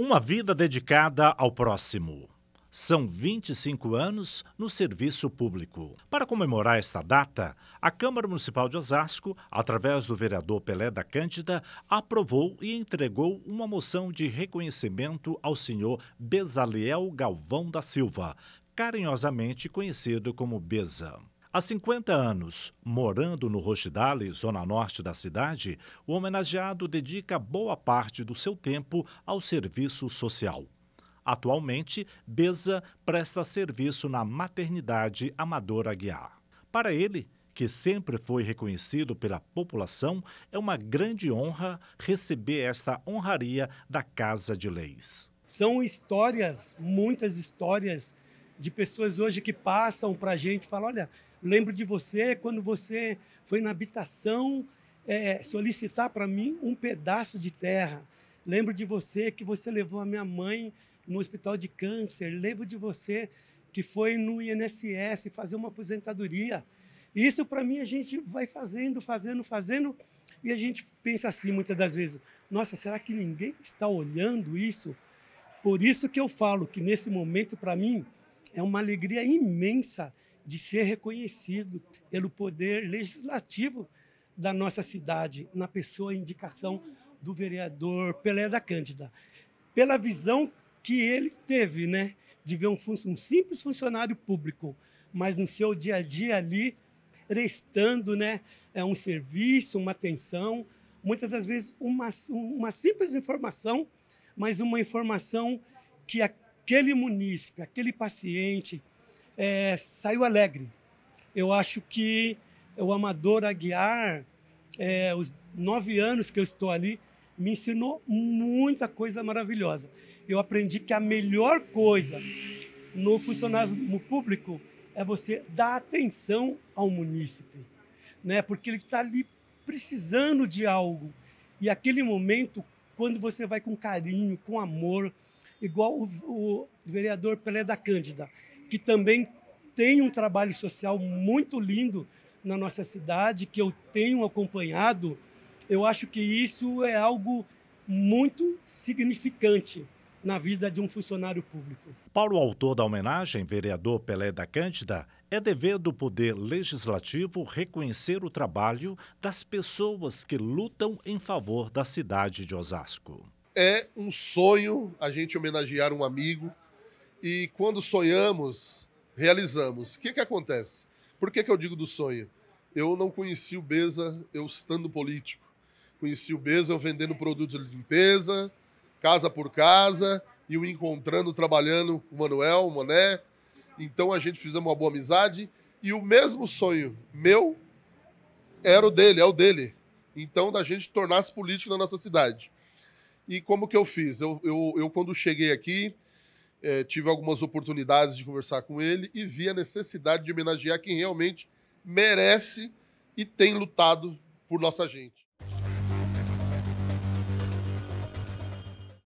Uma vida dedicada ao próximo. São 25 anos no serviço público. Para comemorar esta data, a Câmara Municipal de Osasco, através do vereador Pelé da Cândida, aprovou e entregou uma moção de reconhecimento ao senhor Bezaliel Galvão da Silva, carinhosamente conhecido como Beza. Há 50 anos, morando no Rochidale, zona norte da cidade, o homenageado dedica boa parte do seu tempo ao serviço social. Atualmente, Beza presta serviço na maternidade Amadora Aguiar. Para ele, que sempre foi reconhecido pela população, é uma grande honra receber esta honraria da Casa de Leis. São histórias, muitas histórias de pessoas hoje que passam para a gente e falam: olha, Lembro de você quando você foi na habitação é, solicitar para mim um pedaço de terra. Lembro de você que você levou a minha mãe no hospital de câncer. Lembro de você que foi no INSS fazer uma aposentadoria. Isso para mim a gente vai fazendo, fazendo, fazendo e a gente pensa assim muitas das vezes: nossa, será que ninguém está olhando isso? Por isso que eu falo que nesse momento para mim é uma alegria imensa de ser reconhecido pelo poder legislativo da nossa cidade, na pessoa indicação do vereador Pelé da Cândida. Pela visão que ele teve, né, de ver um, um simples funcionário público, mas no seu dia a dia ali, prestando né, é, um serviço, uma atenção, muitas das vezes uma, uma simples informação, mas uma informação que aquele munícipe, aquele paciente, é, saiu alegre. Eu acho que o Amador Aguiar, é, os nove anos que eu estou ali, me ensinou muita coisa maravilhosa. Eu aprendi que a melhor coisa no funcionalismo público é você dar atenção ao munícipe, né? porque ele está ali precisando de algo. E aquele momento, quando você vai com carinho, com amor, igual o, o vereador Pelé da Cândida, que também tem um trabalho social muito lindo na nossa cidade, que eu tenho acompanhado, eu acho que isso é algo muito significante na vida de um funcionário público. Paulo, autor da homenagem, vereador Pelé da Cândida, é dever do Poder Legislativo reconhecer o trabalho das pessoas que lutam em favor da cidade de Osasco. É um sonho a gente homenagear um amigo e quando sonhamos, realizamos. O que, que acontece? Por que, que eu digo do sonho? Eu não conheci o Beza eu estando político. Conheci o Beza eu vendendo produtos de limpeza, casa por casa, e o encontrando, trabalhando com o Manuel, o Mané. Então a gente fizemos uma boa amizade. E o mesmo sonho meu era o dele, é o dele. Então, da gente tornar-se político na nossa cidade. E como que eu fiz? Eu, eu, eu quando cheguei aqui, é, tive algumas oportunidades de conversar com ele e vi a necessidade de homenagear quem realmente merece e tem lutado por nossa gente.